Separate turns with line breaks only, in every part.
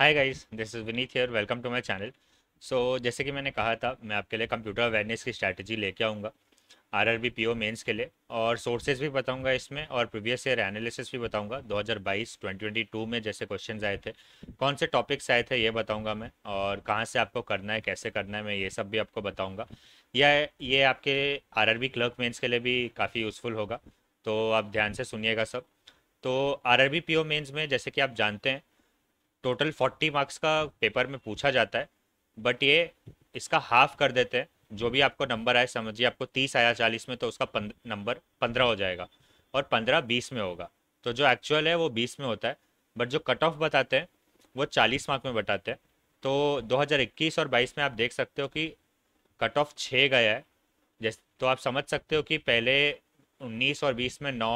hi guys this is Vineet here welcome to my channel so जैसे कि मैंने कहा था मैं आपके लिए कंप्यूटर अवेयरनेस की स्ट्रैटेजी लेके आऊँगा R R B P O mains के लिए और सोर्सेज भी बताऊँगा इसमें और प्रीवियस ईयर एनालिसिस भी बताऊँगा 2022 2022 में जैसे क्वेश्चन आए थे कौन से टॉपिक्स आए थे ये बताऊँगा मैं और कहाँ से आपको करना है कैसे करना है मैं ये सब भी आपको बताऊँगा या ये आपके R R B clerk mains के लिए भी काफ़ी यूज़फुल होगा तो आप ध्यान से सुनिएगा सब तो R R B P O mains में जैसे कि आप जानते हैं टोटल फोर्टी मार्क्स का पेपर में पूछा जाता है बट ये इसका हाफ कर देते हैं जो भी आपको नंबर आए समझिए आपको तीस आया चालीस में तो उसका पंद, नंबर पंद्रह हो जाएगा और पंद्रह बीस में होगा तो जो एक्चुअल है वो बीस में होता है बट जो कट ऑफ बताते हैं वो चालीस मार्क में बताते हैं तो 2021 और 22 में आप देख सकते हो कि कट ऑफ छः गया है जैसे तो आप समझ सकते हो कि पहले 19 और 20 में 9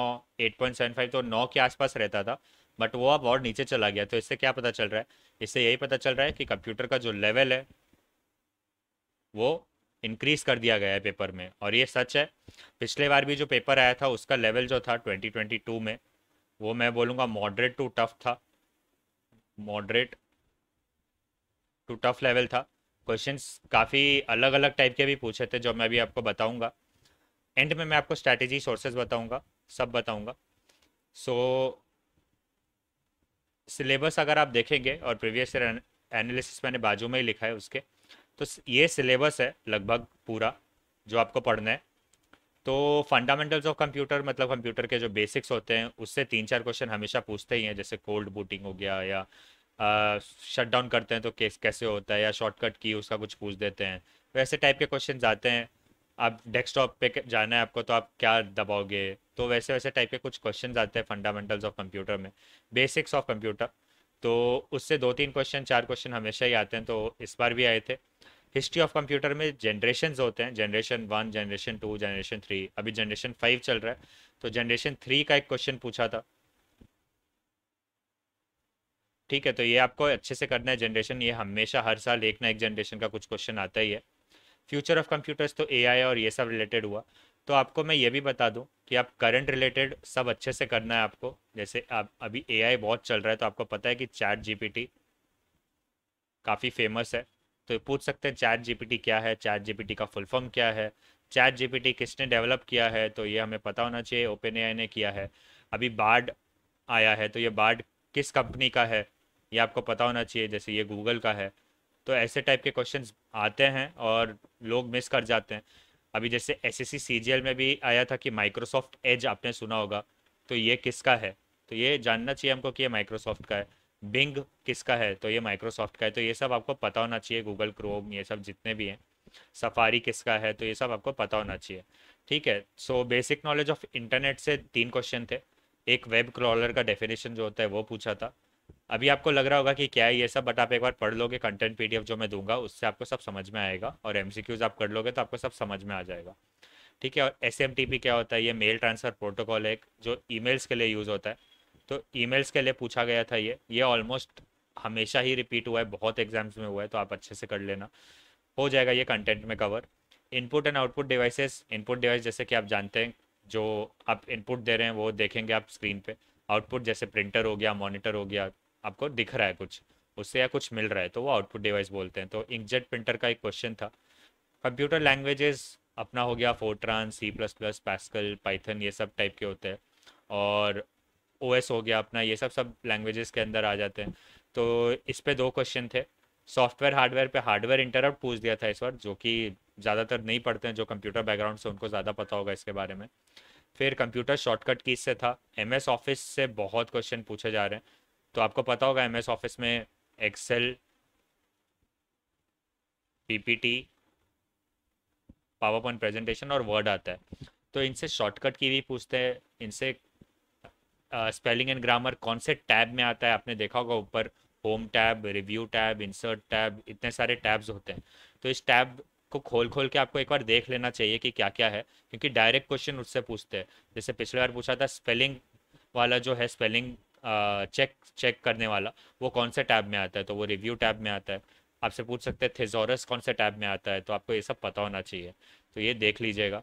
8.75 तो 9 के आसपास रहता था बट वो अब और नीचे चला गया तो इससे क्या पता चल रहा है इससे यही पता चल रहा है कि कंप्यूटर का जो लेवल है वो इंक्रीज़ कर दिया गया है पेपर में और ये सच है पिछले बार भी जो पेपर आया था उसका लेवल जो था 2022 में वो मैं बोलूँगा मॉडरेट टू टफ था मॉडरेट टू टफ लेवल था क्वेश्चंस काफ़ी अलग अलग टाइप के भी पूछे थे जो मैं अभी आपको बताऊँगा एंड में मैं आपको स्ट्रैटेजी सोर्सेज बताऊँगा सब बताऊँगा सो सिलेबस अगर आप देखेंगे और प्रीवियस ईयर एनालिसिस मैंने बाजू में ही लिखा है उसके तो ये सिलेबस है लगभग पूरा जो आपको पढ़ना है तो फंडामेंटल्स ऑफ कंप्यूटर मतलब कंप्यूटर के जो बेसिक्स होते हैं उससे तीन चार क्वेश्चन हमेशा पूछते ही हैं जैसे कोल्ड बूटिंग हो गया या शट डाउन करते हैं तो केस कैसे होता है या शॉर्टकट की उसका कुछ पूछ देते हैं वैसे टाइप के क्वेश्चन आते हैं आप डेस्कटॉप पे जाना है आपको तो आप क्या दबाओगे तो वैसे वैसे टाइप के कुछ क्वेश्चन आते हैं फंडामेंटल्स ऑफ कंप्यूटर में बेसिक्स ऑफ कंप्यूटर तो उससे दो तीन क्वेश्चन चार क्वेश्चन हमेशा ही आते हैं तो इस बार भी आए थे हिस्ट्री ऑफ कंप्यूटर में जनरेशन होते हैं generation one generation two generation three अभी जनरेशन फाइव चल रहा है तो जनरेशन थ्री का एक क्वेश्चन पूछा था ठीक है तो ये आपको अच्छे से करना है जनरेशन ये हमेशा हर साल एक ना एक जनरेशन का कुछ क्वेश्चन आता ही है फ्यूचर ऑफ कंप्यूटर्स तो ए और ये सब रिलेटेड हुआ तो आपको मैं ये भी बता दूं कि आप करंट रिलेटेड सब अच्छे से करना है आपको जैसे आप अभी ए बहुत चल रहा है तो आपको पता है कि चैट जीपीटी काफ़ी फेमस है तो पूछ सकते हैं चैट जीपीटी क्या है चैट जीपीटी का फुल फॉर्म क्या है चैट जीपीटी किसने डेवलप किया है तो ये हमें पता होना चाहिए ओपन एआई ने किया है अभी बार्ड आया है तो ये बार्ड किस कंपनी का है ये आपको पता होना चाहिए जैसे ये गूगल का है तो ऐसे टाइप के क्वेश्चन आते हैं और लोग मिस कर जाते हैं अभी जैसे एस एस सी में भी आया था कि माइक्रोसॉफ्ट एज आपने सुना होगा तो ये किसका है तो ये जानना चाहिए हमको कि ये माइक्रोसॉफ्ट का है बिंग किसका है तो ये माइक्रोसॉफ्ट का है तो ये सब आपको पता होना चाहिए गूगल क्रोम ये सब जितने भी हैं सफारी किसका है तो ये सब आपको पता होना चाहिए ठीक है so basic knowledge of internet से तीन क्वेश्चन थे एक वेब क्रॉलर का डेफिनेशन जो होता है वो पूछा था अभी आपको लग रहा होगा कि क्या है ये सब बट आप एक बार पढ़ लोगे कंटेंट पीडीएफ जो मैं दूंगा उससे आपको सब समझ में आएगा और एमसीक्यूज आप कर लोगे तो आपको सब समझ में आ जाएगा ठीक है और एस क्या होता है ये मेल ट्रांसफ़र प्रोटोकॉल है जो ई के लिए यूज़ होता है तो ई के लिए पूछा गया था ये ये ऑलमोस्ट हमेशा ही रिपीट हुआ है बहुत एग्जाम्स में हुआ है तो आप अच्छे से कर लेना हो जाएगा ये कंटेंट में cover input and output devices input device जैसे कि आप जानते हैं जो आप इनपुट दे रहे हैं वो देखेंगे आप स्क्रीन पे आउटपुट जैसे प्रिंटर हो गया मॉनिटर हो गया आपको दिख रहा है कुछ उससे या कुछ मिल रहा है तो वो आउटपुट डिवाइस बोलते हैं तो इंकजेट प्रिंटर का एक क्वेश्चन था कंप्यूटर लैंग्वेजेस अपना हो गया Fortran C plus plus Pascal Python ये सब टाइप के होते हैं और ओ हो गया अपना ये सब सब लैंग्वेजेस के अंदर आ जाते हैं तो इस पर दो क्वेश्चन थे सॉफ्टवेयर हार्डवेयर पे हार्डवेयर इंटरप्ट पूछ दिया था इस बार जो कि ज़्यादातर नहीं पढ़ते हैं जो कंप्यूटर बैकग्राउंड से उनको ज़्यादा पता होगा इसके बारे में फिर कंप्यूटर शॉर्टकट कीज से था एम ऑफिस से बहुत क्वेश्चन पूछे जा रहे हैं तो आपको पता होगा एमएस ऑफिस में Excel PPT power point presentation और वर्ड आता है तो इनसे शॉर्टकट की भी पूछते हैं इनसे स्पेलिंग एंड ग्रामर कौन से टैब में आता है आपने देखा होगा ऊपर home tab review tab insert tab इतने सारे टैब्स होते हैं तो इस टैब को खोल खोल के आपको एक बार देख लेना चाहिए कि क्या क्या है क्योंकि डायरेक्ट क्वेश्चन उससे पूछते हैं जैसे पिछले बार पूछा था स्पेलिंग वाला जो है स्पेलिंग चेक चेक करने वाला वो कौन से टैब में आता है तो वो रिव्यू टैब में आता है आपसे पूछ सकते हैं थेजोरस कौन से टैब में आता है तो आपको ये सब पता होना चाहिए तो ये देख लीजिएगा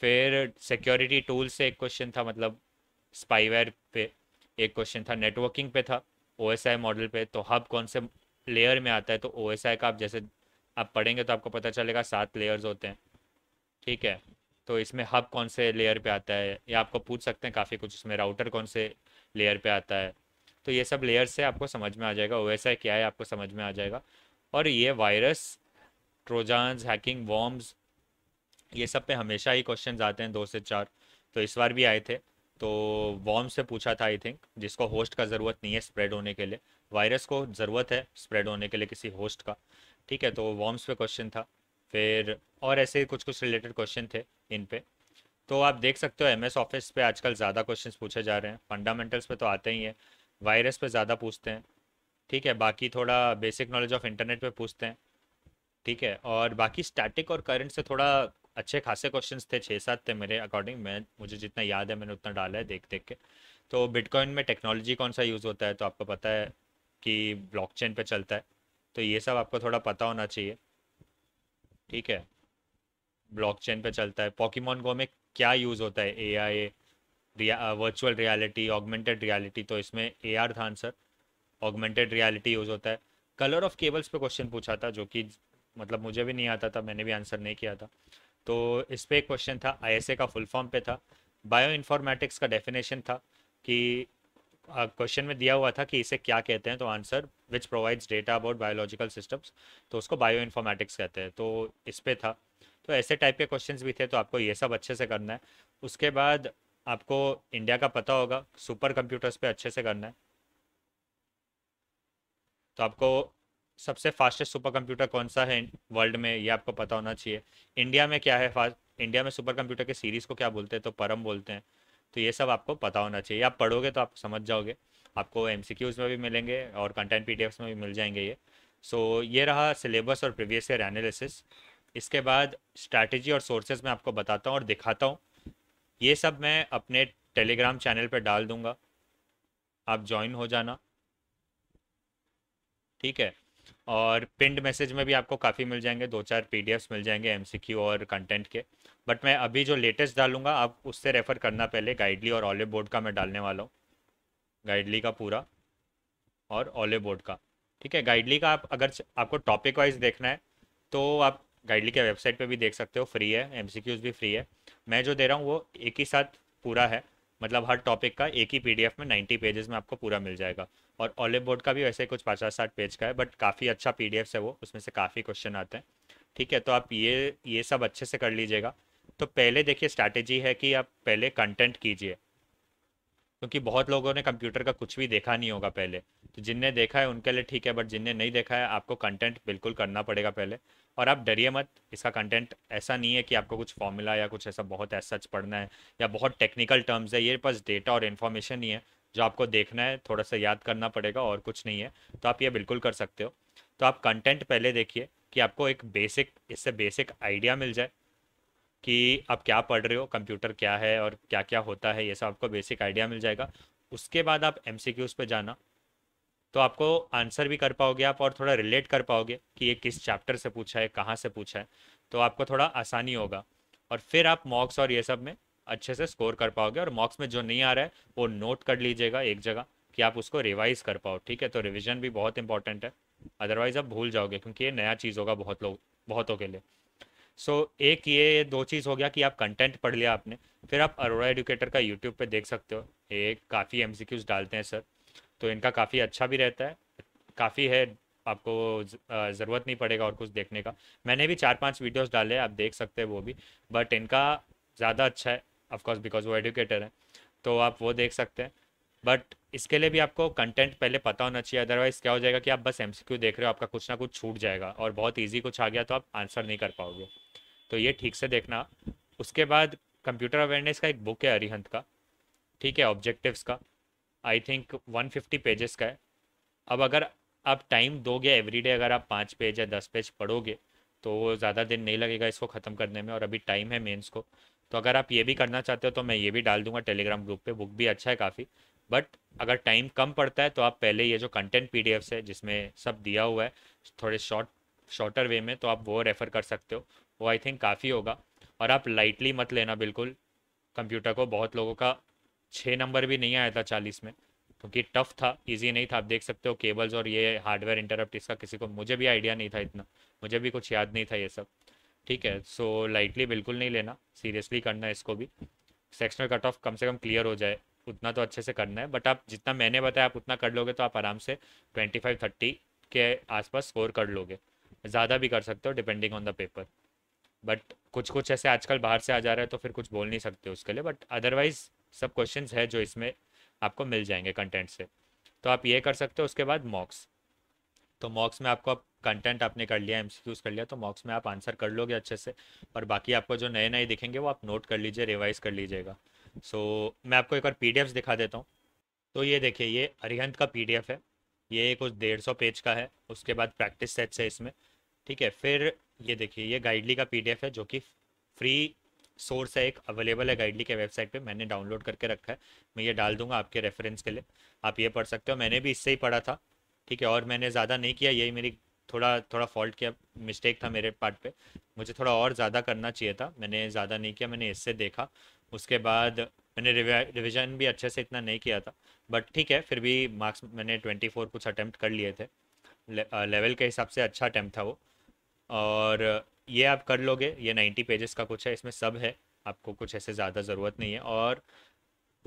फिर सिक्योरिटी टूल से एक क्वेश्चन था मतलब स्पाईवेयर पे एक क्वेश्चन था नेटवर्किंग पे था ओ मॉडल पे तो हब कौन से लेयर में आता है तो ओ का आप जैसे आप पढ़ेंगे तो आपको पता चलेगा सात लेयर्स होते हैं ठीक है तो इसमें हब कौन से लेयर पे आता है या आपको पूछ सकते हैं काफ़ी कुछ इसमें राउटर कौन से लेयर पे आता है तो ये सब लेयर से आपको समझ में आ जाएगा ओ क्या है आपको समझ में आ जाएगा और ये वायरस ट्रोजांस हैकिंग वॉम्स ये सब पे हमेशा ही क्वेश्चन आते हैं दो से चार तो इस बार भी आए थे तो वॉम से पूछा था आई थिंक जिसको होस्ट का ज़रूरत नहीं है स्प्रेड होने के लिए वायरस को ज़रूरत है स्प्रेड होने के लिए किसी होस्ट का ठीक है तो वॉम्स पे क्वेश्चन था फिर और ऐसे कुछ कुछ रिलेटेड क्वेश्चन थे इन पे तो आप देख सकते हो एम एस ऑफिस पे आजकल ज़्यादा क्वेश्चन पूछे जा रहे हैं फंडामेंटल्स पे तो आते ही हैं वायरस पे ज़्यादा पूछते हैं ठीक है बाकी थोड़ा बेसिक नॉलेज ऑफ इंटरनेट पे पूछते हैं ठीक है और बाकी स्टैटिक और करंट से थोड़ा अच्छे खासे क्वेश्चन थे छः सात थे मेरे अकॉर्डिंग मैं मुझे जितना याद है मैंने उतना डाला है देख देख के तो बिटकॉइन में टेक्नोलॉजी कौन सा यूज़ होता है तो आपको पता है कि ब्लॉक चेन चलता है तो ये सब आपको थोड़ा पता होना चाहिए ठीक है ब्लॉकचेन पे चलता है पॉकीमॉन गो में क्या यूज़ होता है ए आई रिया वर्चुअल रियलिटी ऑगमेंटेड रियलिटी तो इसमें ए आर था आंसर ऑगमेंटेड रियलिटी यूज़ होता है कलर ऑफ केबल्स पे क्वेश्चन पूछा था जो कि मतलब मुझे भी नहीं आता था मैंने भी आंसर नहीं किया था तो इस पर एक क्वेश्चन था आई एस ए का फुल फॉर्म पे था बायो इन्फॉर्मेटिक्स का डेफिनेशन था कि क्वेश्चन में दिया हुआ था कि इसे क्या कहते हैं तो answer which provides data about biological systems तो उसको बायो इन्फॉर्मेटिक्स कहते हैं तो इस पर था तो ऐसे टाइप के क्वेश्चंस भी थे तो आपको ये सब अच्छे से करना है उसके बाद आपको इंडिया का पता होगा सुपर कंप्यूटर्स पे अच्छे से करना है तो आपको सबसे फास्टेस्ट सुपर कंप्यूटर कौन सा है वर्ल्ड में ये आपको पता होना चाहिए इंडिया में क्या है फास्ट इंडिया में सुपर कंप्यूटर की सीरीज़ को क्या बोलते हैं तो परम बोलते हैं तो ये सब आपको पता होना चाहिए आप पढ़ोगे तो आप समझ जाओगे आपको एम में भी मिलेंगे और कंटेंट पी में भी मिल जाएंगे ये सो so, ये रहा सिलेबस और प्रीवियस ईयर एनालिसिस इसके बाद स्ट्रैटेजी और सोर्सेज मैं आपको बताता हूँ और दिखाता हूँ ये सब मैं अपने टेलीग्राम चैनल पर डाल दूँगा आप ज्वाइन हो जाना ठीक है और पिंड मैसेज में भी आपको काफ़ी मिल जाएंगे दो चार पीडीएफ्स मिल जाएंगे एमसीक्यू और कंटेंट के बट मैं अभी जो लेटेस्ट डालूंगा आप उससे रेफ़र करना पहले गाइडली और ऑलिव बोर्ड का मैं डालने वाला हूँ गाइडली का पूरा और ऑलिव बोर्ड का ठीक है गाइडली का आप अगर आपको टॉपिक वाइज देखना है तो आप गाइडली के वेबसाइट पे भी देख सकते हो फ्री है एम भी फ्री है मैं जो दे रहा हूँ वो एक ही साथ पूरा है मतलब हर टॉपिक का एक ही पी में नाइन्टी पेजेस में आपको पूरा मिल जाएगा और ऑलिव बोर्ड का भी वैसे कुछ पचास साठ पेज का है बट काफ़ी अच्छा पी है वो उसमें से काफ़ी क्वेश्चन आते हैं ठीक है तो आप ये ये सब अच्छे से कर लीजिएगा तो पहले देखिए स्ट्रैटेजी है कि आप पहले कंटेंट कीजिए क्योंकि बहुत लोगों ने कंप्यूटर का कुछ भी देखा नहीं होगा पहले तो जिनने देखा है उनके लिए ठीक है बट जिनने नहीं देखा है आपको कंटेंट बिल्कुल करना पड़ेगा पहले और आप डरिए मत इसका कंटेंट ऐसा नहीं है कि आपको कुछ फॉर्मूला या कुछ ऐसा बहुत ऐसा सच पढ़ना है या बहुत टेक्निकल टर्म्स है ये बस डेटा और इन्फॉर्मेशन ही है जो आपको देखना है थोड़ा सा याद करना पड़ेगा और कुछ नहीं है तो आप ये बिल्कुल कर सकते हो तो आप कंटेंट पहले देखिए कि आपको एक बेसिक इससे बेसिक आइडिया मिल जाए कि आप क्या पढ़ रहे हो कंप्यूटर क्या है और क्या क्या होता है ये सब आपको बेसिक आइडिया मिल जाएगा उसके बाद आप एम पर जाना तो आपको आंसर भी कर पाओगे आप और थोड़ा रिलेट कर पाओगे कि ये किस चैप्टर से पूछा है कहाँ से पूछा है तो आपको थोड़ा आसानी होगा और फिर आप मॉक्स और ये सब में अच्छे से स्कोर कर पाओगे और मॉक्स में जो नहीं आ रहा है वो नोट कर लीजिएगा एक जगह कि आप उसको रिवाइज कर पाओ ठीक है तो रिविजन भी बहुत इंपॉर्टेंट है अदरवाइज आप भूल जाओगे क्योंकि ये नया चीज़ होगा बहुत लोग बहुतों के लिए सो so, एक ये दो चीज़ हो गया कि आप कंटेंट पढ़ लिया आपने फिर आप अरोड़ा एडुकेटर का यूट्यूब पे देख सकते हो ये काफ़ी एम डालते हैं सर तो इनका काफ़ी अच्छा भी रहता है काफ़ी है आपको ज़रूरत नहीं पड़ेगा और कुछ देखने का मैंने भी चार पांच वीडियोस डाले आप देख सकते हैं वो भी बट इनका ज़्यादा अच्छा है ऑफकोर्स बिकॉज वो एडुकेटर है तो आप वो देख सकते हैं बट इसके लिए भी आपको कंटेंट पहले पता होना चाहिए अदरवाइज़ क्या हो जाएगा कि आप बस एम देख रहे हो आपका कुछ ना कुछ छूट जाएगा और बहुत ईजी कुछ आ गया तो आप आंसर नहीं कर पाओगे तो ये ठीक से देखना उसके बाद कंप्यूटर अवेयरनेस का एक बुक है अरिहंत का ठीक है ऑब्जेक्टिव्स का आई थिंक 150 पेजेस का है अब अगर आप टाइम दोगे एवरीडे अगर आप पाँच पेज या दस पेज पढ़ोगे तो ज़्यादा दिन नहीं लगेगा इसको ख़त्म करने में और अभी टाइम है मेंस को तो अगर आप ये भी करना चाहते हो तो मैं ये भी डाल दूंगा टेलीग्राम ग्रुप पे बुक भी अच्छा है काफ़ी बट अगर टाइम कम पड़ता है तो आप पहले ये जो कंटेंट पी है जिसमें सब दिया हुआ है थोड़े शॉर्ट शॉर्टर वे में तो आप वो रेफ़र कर सकते हो वो आई थिंक काफ़ी होगा और आप लाइटली मत लेना बिल्कुल कंप्यूटर को बहुत लोगों का छः नंबर भी नहीं आया था चालीस में क्योंकि टफ था इजी नहीं था आप देख सकते हो केबल्स और ये हार्डवेयर इंटरप्ट इसका किसी को मुझे भी आइडिया नहीं था इतना मुझे भी कुछ याद नहीं था ये सब ठीक है सो लाइटली बिल्कुल नहीं लेना सीरियसली करना है इसको भी सेक्शनल कट ऑफ कम से कम क्लियर हो जाए उतना तो अच्छे से करना है बट आप जितना मैंने बताया आप उतना कर लोगे तो आप आराम से ट्वेंटी फाइव थर्टी के आसपास स्कोर कर लोगे ज़्यादा भी कर सकते हो depending on the paper but कुछ कुछ ऐसे आजकल बाहर से आ जा रहा है तो फिर कुछ बोल नहीं सकते उसके लिए बट अदरवाइज़ सब क्वेश्चंस है जो इसमें आपको मिल जाएंगे कंटेंट से तो आप ये कर सकते हो उसके बाद मॉक्स तो मॉक्स में आपको कंटेंट आपने कर लिया एम कर लिया तो मॉक्स में आप आंसर कर लोगे अच्छे से और बाकी आपको जो नए नए दिखेंगे वो आप नोट कर लीजिए रिवाइज कर लीजिएगा सो so, मैं आपको एक और पी दिखा देता हूँ तो ये देखिए ये अरिहंत का पी है ये कुछ डेढ़ सौ पेज का है उसके बाद प्रैक्टिस सेट्स है इसमें ठीक है फिर ये देखिए ये गाइडली का पी है जो कि फ्री सोर्स है एक अवेलेबल है गाइडली के वेबसाइट पे मैंने डाउनलोड करके रखा है मैं ये डाल दूंगा आपके रेफरेंस के लिए आप ये पढ़ सकते हो मैंने भी इससे ही पढ़ा था ठीक है और मैंने ज़्यादा नहीं किया यही मेरी थोड़ा थोड़ा फॉल्ट किया मिस्टेक था मेरे पार्ट पे मुझे थोड़ा और ज़्यादा करना चाहिए था मैंने ज़्यादा नहीं किया मैंने इससे देखा उसके बाद मैंने रिविज़न भी अच्छे से इतना नहीं किया था बट ठीक है फिर भी मार्क्स मैंने ट्वेंटी फोर कुछ अटैम्प्ट कर लिए थे लेवल के हिसाब से अच्छा अटैम्प्ट था वो और ये आप कर लोगे ये नाइन्टी पेजेस का कुछ है इसमें सब है आपको कुछ ऐसे ज़्यादा ज़रूरत नहीं है और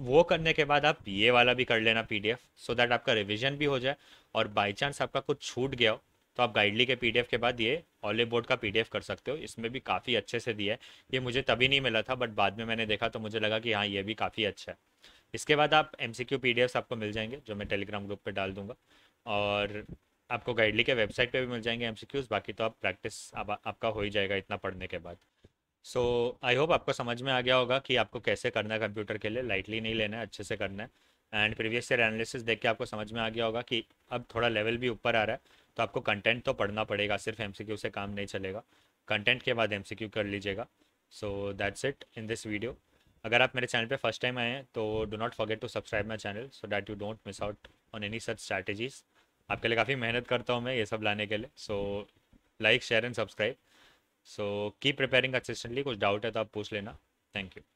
वो करने के बाद आप ये वाला भी कर लेना पी सो दैट आपका रिविजन भी हो जाए और बाई चांस आपका कुछ छूट गया हो तो आप गाइडली के पीडीएफ के बाद ये ऑले बोर्ड का पीडीएफ कर सकते हो इसमें भी काफ़ी अच्छे से दिया है ये मुझे तभी नहीं मिला था बट बाद में मैंने देखा तो मुझे लगा कि हाँ ये भी काफ़ी अच्छा है इसके बाद आप एम सी आपको मिल जाएंगे जो मैं टेलीग्राम ग्रुप पर डाल दूँगा और आपको गाइडली के वेबसाइट पे भी मिल जाएंगे एमसीक्यूज बाकी तो आप प्रैक्टिस आप, आपका हो ही जाएगा इतना पढ़ने के बाद सो आई होप आपको समझ में आ गया होगा कि आपको कैसे करना है कंप्यूटर के लिए लाइटली नहीं लेना है अच्छे से करना है एंड प्रीवियस ईयर एनालिसिस देख के आपको समझ में आ गया होगा कि अब थोड़ा लेवल भी ऊपर आ रहा है तो आपको कंटेंट तो पढ़ना पड़ेगा सिर्फ एम से काम नहीं चलेगा कंटेंट के बाद एम कर लीजिएगा so that's it in this video अगर आप मेरे चैनल पे फर्स्ट टाइम आए हैं तो do not forget to subscribe my channel so that you don't miss out on any such strategies आपके लिए काफ़ी मेहनत करता हूँ मैं ये सब लाने के लिए so like share and subscribe so keep preparing consistently कुछ डाउट है तो आप पूछ लेना थैंक यू